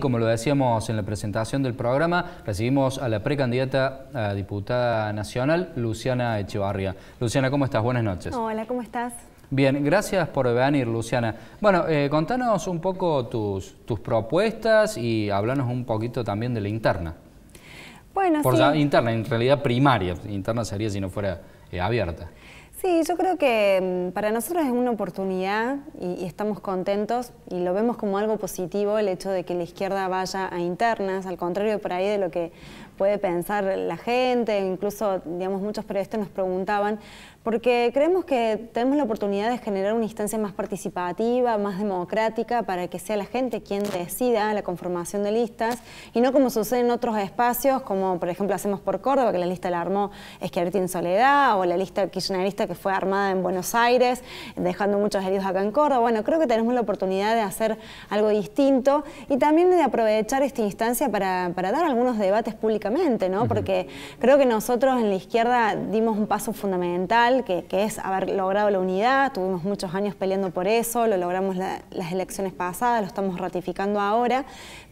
Como lo decíamos en la presentación del programa, recibimos a la precandidata a diputada nacional, Luciana Echevarría. Luciana, ¿cómo estás? Buenas noches. Hola, ¿cómo estás? Bien, gracias por venir, Luciana. Bueno, eh, contanos un poco tus, propuestas y hablanos un poquito también de la interna. Bueno, por la interna, en realidad primaria. Interna sería si no fuera eh, abierta. Sí, yo creo que mm, para nosotros es una oportunidad y, estamos contentos y lo vemos como algo positivo el hecho de que la izquierda vaya a internas, al contrario por ahí de lo que puede pensar la gente, incluso, digamos, muchos periodistas nos preguntaban, porque creemos que tenemos la oportunidad de generar una instancia más participativa, más democrática, para que sea la gente quien decida la conformación de listas y no como sucede en otros espacios, como por ejemplo hacemos por Córdoba, que la lista la armó Esquerda en Soledad o la lista kirchnerista que fue armada en Buenos Aires, dejando muchos heridos acá en Córdoba. Bueno, creo que tenemos la oportunidad de hacer algo distinto y también de aprovechar esta instancia para, para dar algunos debates públicamente, ¿no? Porque creo que nosotros en la izquierda dimos un paso fundamental que, es haber logrado la unidad, tuvimos muchos años peleando por eso, lo logramos las elecciones pasadas, lo estamos ratificando ahora,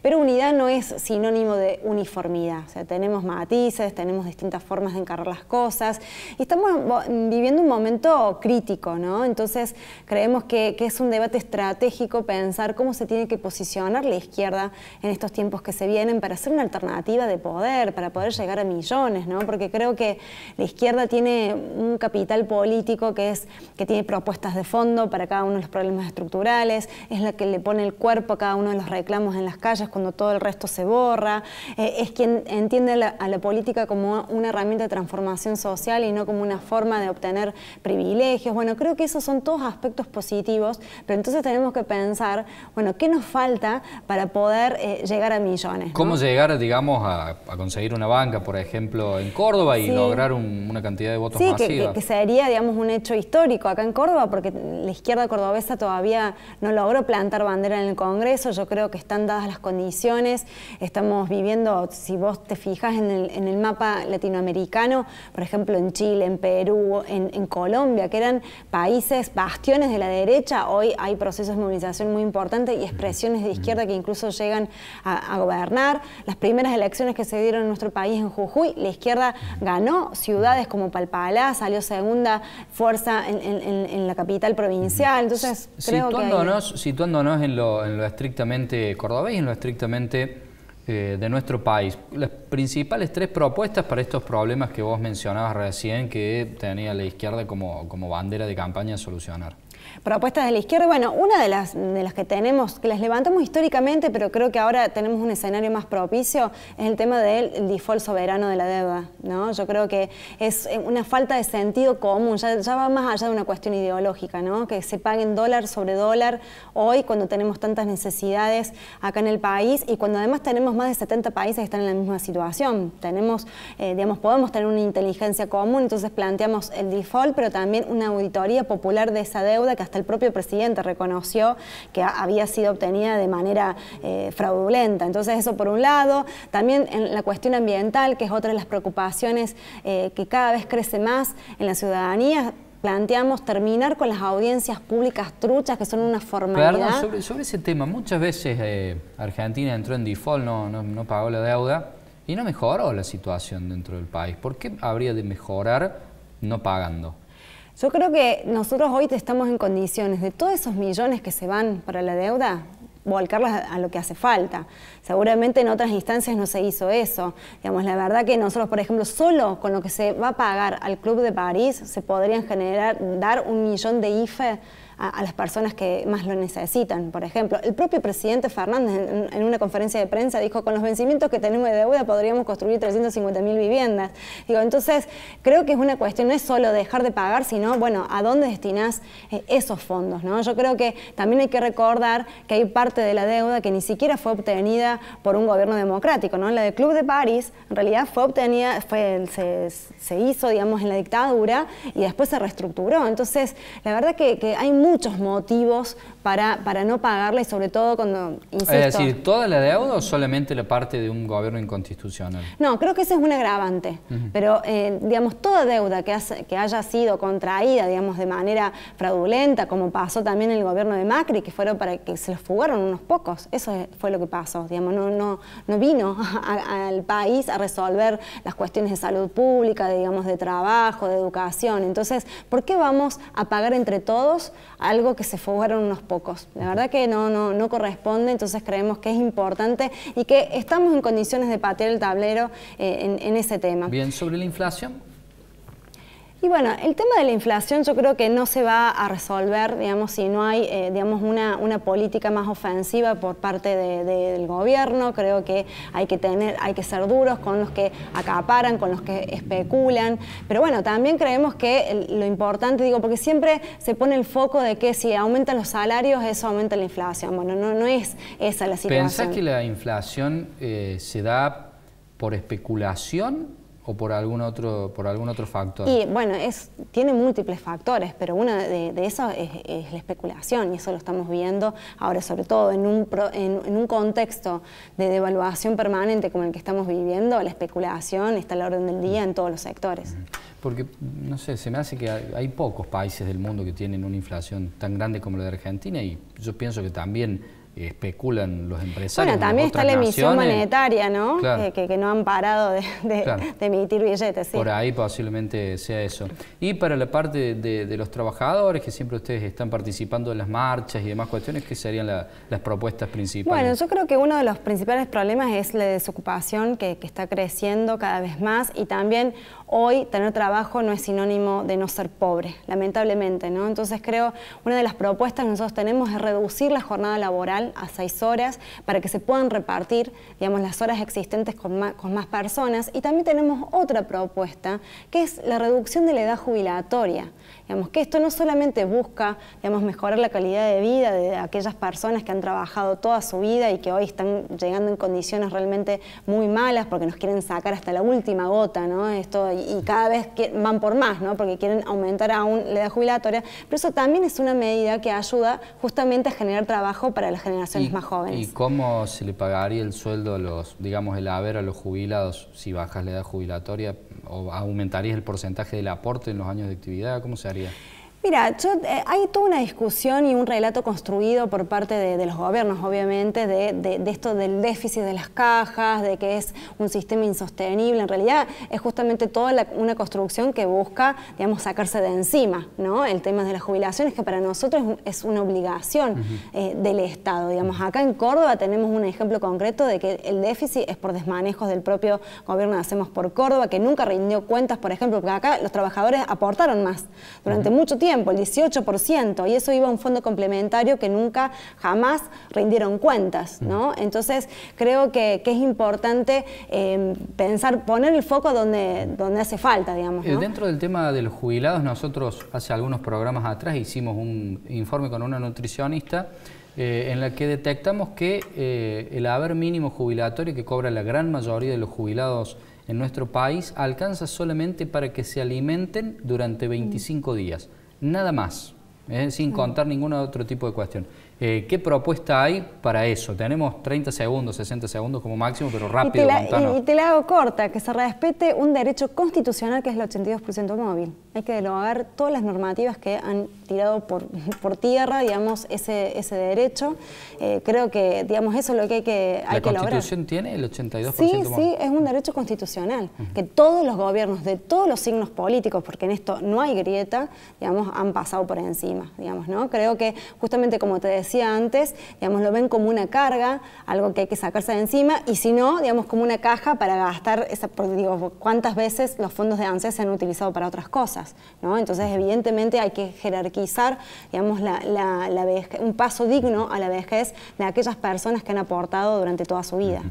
pero unidad no es sinónimo de uniformidad, o sea, tenemos matices, tenemos distintas formas de encarar las cosas y estamos viviendo un momento crítico, ¿no? Entonces creemos que, que es un debate estratégico pensar cómo se tiene que posicionar la izquierda en estos tiempos que se vienen para ser una alternativa de poder, para poder llegar a millones, ¿no? Porque creo que la izquierda tiene un capital político que es que tiene propuestas de fondo para cada uno de los problemas estructurales, es la que le pone el cuerpo a cada uno de los reclamos en las calles cuando todo el resto se borra, eh, es quien entiende a la política como una herramienta de transformación social y no como una forma de obtener privilegios. Bueno, creo que esos son todos aspectos positivos, pero entonces tenemos que pensar, bueno, ¿qué nos falta para poder eh, llegar a millones? ¿Cómo llegar, digamos, a, conseguir una banca, por ejemplo, en Córdoba y lograr una cantidad de votos sí, que se sería, digamos, un hecho histórico acá en Córdoba, porque la izquierda cordobesa todavía no logró plantar bandera en el Congreso, yo creo que están dadas las condiciones, estamos viviendo, si vos te fijas en el, mapa latinoamericano, por ejemplo, en Chile, en Perú, en, Colombia, que eran países bastiones de la derecha, hoy hay procesos de movilización muy importantes y expresiones de izquierda que incluso llegan a, a gobernar. Las primeras elecciones que se dieron en nuestro país en Jujuy, la izquierda ganó ciudades como Palpalá, salió según segunda fuerza en, la capital provincial. Entonces, situándonos, Situándonos en lo, estrictamente cordobés y en lo estrictamente eh, de nuestro país, las principales tres propuestas para estos problemas que vos mencionabas recién, que tenía la izquierda como, como bandera de campaña a solucionar propuestas de la izquierda. Bueno, una de las, de las que tenemos, que las levantamos históricamente, pero creo que ahora tenemos un escenario más propicio, es el tema del default soberano de la deuda. ¿no? Yo creo que es eh, una falta de sentido común, ya, va más allá de una cuestión ideológica, ¿no? que se paguen dólar sobre dólar hoy cuando tenemos tantas necesidades acá en el país y cuando además tenemos más de 70 países que están en la misma situación. Tenemos, eh, digamos, podemos tener una inteligencia común, entonces planteamos el default, pero también una auditoría popular de esa deuda que hasta el propio presidente reconoció que había sido obtenida de manera eh, fraudulenta. Entonces eso por un lado, también en la cuestión ambiental, que es otra de las preocupaciones eh, que cada vez crece más en la ciudadanía, planteamos terminar con las audiencias públicas truchas que son una formalidad. Perdón, sobre, ese tema, muchas veces eh, Argentina entró en default, no, no, no, pagó la deuda y no mejoró la situación dentro del país. ¿Por qué habría de mejorar no pagando? Yo creo que nosotros hoy estamos en condiciones de todos esos millones que se van para la deuda, volcarlos a lo que hace falta. Seguramente en otras instancias no se hizo eso. Digamos, la verdad que nosotros, por ejemplo, solo con lo que se va a pagar al Club de París se podrían generar, dar un millón de IFE a, las personas que más lo necesitan, por ejemplo. El propio presidente Fernández en, una conferencia de prensa dijo, con los vencimientos que tenemos de deuda podríamos construir 350.000 viviendas. Digo, entonces creo que es una cuestión, no es solo dejar de pagar, sino, bueno, ¿a dónde destinas eh, esos fondos? ¿no? Yo creo que también hay que recordar que hay parte de la deuda que ni siquiera fue obtenida por un gobierno democrático, ¿no? La del Club de París en realidad fue obtenida, fue, se, hizo, digamos, en la dictadura y después se reestructuró. Entonces, la verdad que, hay muchos motivos para, para no pagarla y sobre todo cuando, Es decir, ¿toda la deuda o solamente la parte de un gobierno inconstitucional? No, creo que ese es un agravante, pero eh, digamos, toda deuda que, que haya sido contraída, digamos, de manera fraudulenta, como pasó también en el gobierno de Macri, que fueron para que se los fugaron unos pocos, eso fue lo que pasó, digamos, no, no, no vino al país a resolver las cuestiones de salud pública, digamos, de trabajo, de educación. Entonces, ¿por qué vamos a pagar entre todos algo que se fugaron unos pocos. La verdad que no, no, no corresponde, entonces creemos que es importante y que estamos en condiciones de patear el tablero eh, en, ese tema. Bien, sobre la inflación, y bueno, el tema de la inflación yo creo que no se va a resolver, digamos, si no hay, eh, digamos, una, una, política más ofensiva por parte del gobierno. Creo que hay que tener, hay que ser duros con los que acaparan, con los que especulan. Pero bueno, también creemos que lo importante, digo, porque siempre se pone el foco de que si aumentan los salarios, eso aumenta la inflación. Bueno, no, no es esa la situación. ¿Pensás que la inflación eh, se da por especulación o por algún otro, por algún otro factor? Y bueno, es, tiene múltiples factores, pero uno de, esos es, la especulación, y eso lo estamos viendo ahora, sobre todo en un, en, un contexto de devaluación permanente como el que estamos viviendo, la especulación está a la orden del día en todos los sectores. Porque, no sé, se me hace que hay pocos países del mundo que tienen una inflación tan grande como la de Argentina, y yo pienso que también especulan los empresarios. Bueno, también está la emisión monetaria, ¿no? Eh, que, no han parado de, emitir billetes. Por ahí posiblemente sea eso. Y para la parte de, los trabajadores, que siempre ustedes están participando en las marchas y demás cuestiones, ¿qué serían las propuestas principales? Bueno, yo creo que uno de los principales problemas es la desocupación que está creciendo cada vez más y también hoy tener trabajo no es sinónimo de no ser pobre, lamentablemente, ¿no? Entonces creo una de las propuestas que nosotros tenemos es reducir la jornada laboral a seis horas para que se puedan repartir, digamos, las horas existentes con con más personas. Y también tenemos otra propuesta que es la reducción de la edad jubilatoria. Digamos que esto no solamente busca digamos, mejorar la calidad de vida de aquellas personas que han trabajado toda su vida y que hoy están llegando en condiciones realmente muy malas porque nos quieren sacar hasta la última gota, ¿no? Esto, y, cada vez van por más, ¿no? Porque quieren aumentar aún la edad jubilatoria, pero eso también es una medida que ayuda justamente a generar trabajo para las generaciones más jóvenes. ¿Y cómo se le pagaría el sueldo a los, digamos, el haber a los jubilados si bajas la edad jubilatoria o aumentarías el porcentaje del aporte en los años de actividad? ¿Cómo se haría? María. Mira, eh, hay toda una discusión y un relato construido por parte de, los gobiernos, obviamente, de, esto del déficit de las cajas, de que es un sistema insostenible. En realidad es justamente toda una construcción que busca, digamos, sacarse de encima, ¿no? El tema de las jubilaciones, que para nosotros es una obligación eh, del Estado, digamos. Acá en Córdoba tenemos un ejemplo concreto de que el déficit es por desmanejos del propio gobierno de Hacemos por Córdoba, que nunca rindió cuentas, por ejemplo, porque acá los trabajadores aportaron más durante mucho tiempo el 18%, y eso iba a un fondo complementario que nunca jamás rindieron cuentas, mm. Entonces creo que, es importante em, pensar, poner el foco donde, donde hace falta, digamos. Eh, dentro del tema de los jubilados, nosotros hace algunos programas atrás hicimos un informe con una nutricionista eh, en la que detectamos que eh, el haber mínimo jubilatorio que cobra la gran mayoría de los jubilados en nuestro país alcanza solamente para que se alimenten durante 25 mm. días. Nada más, ¿eh? sin mm. contar ningún otro tipo de cuestión. Eh, ¿Qué propuesta hay para eso? Tenemos 30 segundos, 60 segundos como máximo, pero rápido. Y te la, hago corta, que se respete un derecho constitucional que es el 82% móvil. Hay que derogar todas las normativas que han tirado por, tierra, digamos, ese, derecho. Eh, creo que, digamos, eso es lo que hay que, hay lograr. ¿La Constitución tiene el 82% Sí, móvil. sí, es un derecho constitucional. Que todos los gobiernos de todos los signos políticos, porque en esto no hay grieta, digamos, han pasado por encima, digamos, ¿no? Creo que justamente como te decía, decía antes, digamos, lo ven como una carga, algo que hay que sacarse de encima, y si no, digamos, como una caja para gastar, digo, cuántas veces los fondos de ANSES se han utilizado para otras cosas, ¿no? Entonces, evidentemente, hay que jerarquizar, digamos, un paso digno a la vejez de aquellas personas que han aportado durante toda su vida.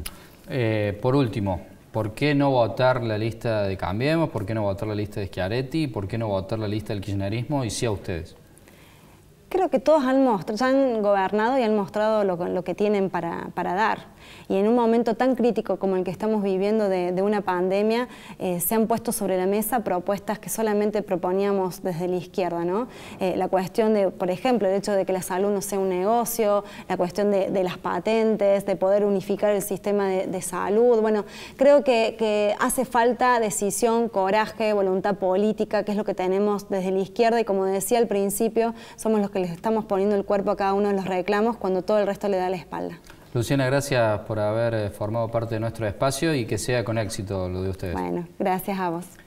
Eh, por último, ¿Por qué no votar la lista de Cambiemos? ¿Por qué no votar la lista de Schiaretti? ¿Por qué no votar la lista del kirchnerismo? Y sí a ustedes. Creo que todos han, han gobernado y han mostrado lo, que tienen para, dar. Y en un momento tan crítico como el que estamos viviendo de, una pandemia, eh, se han puesto sobre la mesa propuestas que solamente proponíamos desde la izquierda. ¿no? Eh, la cuestión de, por ejemplo, el hecho de que la salud no sea un negocio, la cuestión de, las patentes, de poder unificar el sistema de, salud. Bueno, creo que hace falta decisión, coraje, voluntad política, que es lo que tenemos desde la izquierda. Y como decía al principio, somos los que que les estamos poniendo el cuerpo a cada uno de los reclamos cuando todo el resto le da la espalda. Luciana, gracias por haber eh, formado parte de nuestro espacio y que sea con éxito lo de ustedes. Bueno, gracias a vos.